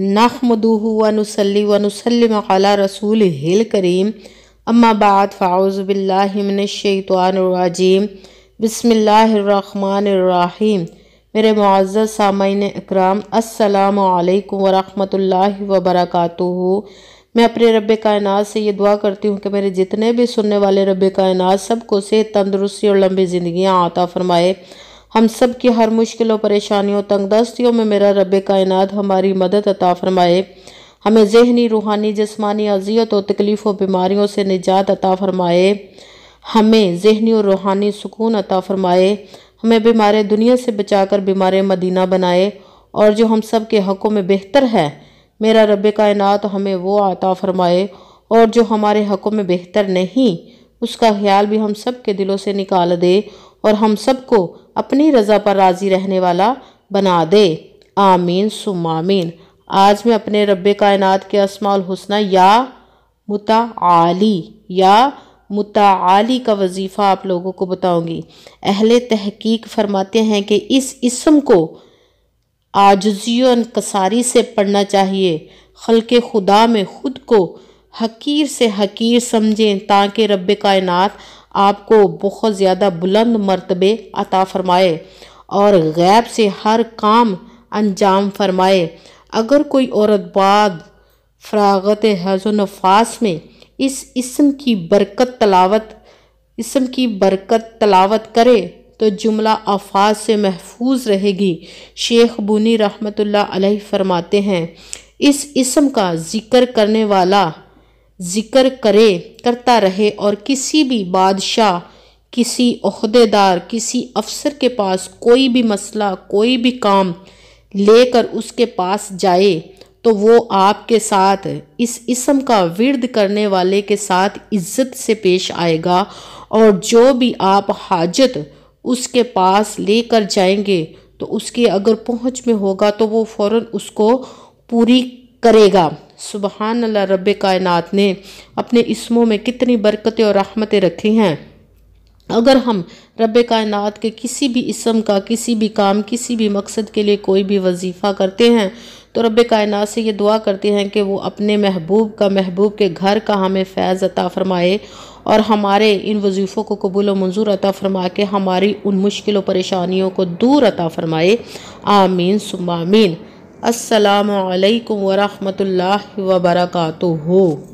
नखमदूह वनुसली वनुसलम अला रसूल हिल करीम अम्माबाद फ़ाउज़ फ़ाउज़बिल्लाशैतवानरजीम बसमिल्लाम मेरे मुआज़ सामीन इकराम असलकम वरहमल वबरक मैं अपने रब कायनात से ये दुआ करती हूँ कि मेरे जितने भी सुनने वाले रब कायनात सबको सेहत तंदरुस्ती और लंबी ज़िंदियाँ आता फ़रमाए हम सब की हर मुश्किलों परेशानियों तंगदस्तियों में मेरा रब कायनात हमारी मदद अता फरमाए हमें जहनी रूहानी जिसमानी अजियत और तकलीफ़ और बीमारियों से निजात अता फरमाए हमें जहनी और रूहानी सुकून अता फरमाए हमें बीमार दुनिया से बचाकर बीमार मदीना बनाए और जो हम सब के हक़ों में बेहतर है मेरा रब कायनात हमें वो अता फरमाए और जो हमारे हक़ों में बेहतर नहीं उसका ख्याल भी हम सब के दिलों से निकाल दे और हम सबको अपनी रज़ा पर राज़ी रहने वाला बना दे आमीन सुम आमीन आज मैं अपने रब कायनात के असमाल हुसना या मुताली या मुताली का वजीफ़ा आप लोगों को बताऊंगी अहले तहकीक फरमाते हैं कि इस इसम को आजजी से पढ़ना चाहिए खलक खुदा में खुद को हकीर से हकीर समझें ताकि रब कायनात आपको बहुत ज़्यादा बुलंद मरतबे अता फरमाए और गैब से हर काम अंजाम फरमाए अगर कोई औरत बाद फरागत हज नफास में इस इसम की बरकत तलावत इसम की बरकत तलावत करे तो जुमला अफाज से महफूज रहेगी शेख बुनी रहमतुल्लाह अलैह फरमाते हैं इस इसम का ज़िक्र करने वाला जिक्र करे करता रहे और किसी भी बादशाह किसी अहदेदार किसी अफसर के पास कोई भी मसला कोई भी काम लेकर उसके पास जाए तो वो आपके साथ इस इसम का विरद करने वाले के साथ इज्जत से पेश आएगा और जो भी आप हाजत उसके पास लेकर जाएंगे तो उसके अगर पहुंच में होगा तो वो फ़ौर उसको पूरी करेगा सुबहान अल्लाह रब कायनत ने अपने इसमों में कितनी बरकतें और रहमतें रखी हैं अगर हम रब कायनत के किसी भी इसम का किसी भी काम किसी भी मकसद के लिए कोई भी वजीफ़ा करते हैं तो रब कायन से ये दुआ करते हैं कि वो अपने महबूब का महबूब के घर का हमें फैज़ अता फ़रमाए और हमारे इन वजीफ़ों को कबूल व मंजूर अता फ़रमा के हमारी उन मुश्किलों परेशानियों को दूर अता फ़रमाए आमीन सुबामीन असलकम वरहमल वर्का